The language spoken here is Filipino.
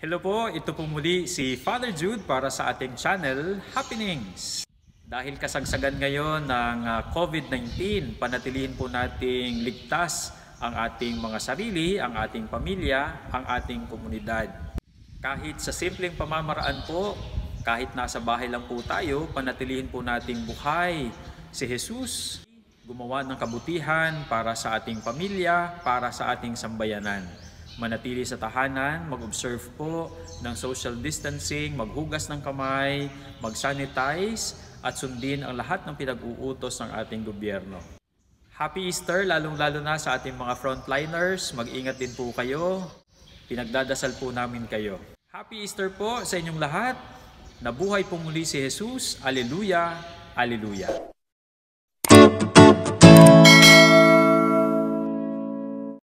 Hello po, ito po muli si Father Jude para sa ating channel, Happenings. Dahil kasagsagan ngayon ng ah, COVID-19, panatilihin po nating ligtas ang ating mga sarili, ang ating pamilya, ang ating komunidad. Kahit sa simpleng pamamaraan po, kahit nasa bahay lang po tayo, panatilihin po nating buhay si Jesus, gumawa ng kabutihan para sa ating pamilya, para sa ating sambayanan manatili sa tahanan, mag-observe po ng social distancing, maghugas ng kamay, mag-sanitize at sundin ang lahat ng pinag-uutos ng ating gobyerno. Happy Easter lalong-lalo na sa ating mga frontliners. Mag-ingat din po kayo. Pinagdadasal po namin kayo. Happy Easter po sa inyong lahat. Nabuhay po muli si Jesus. Aleluya! Aleluya!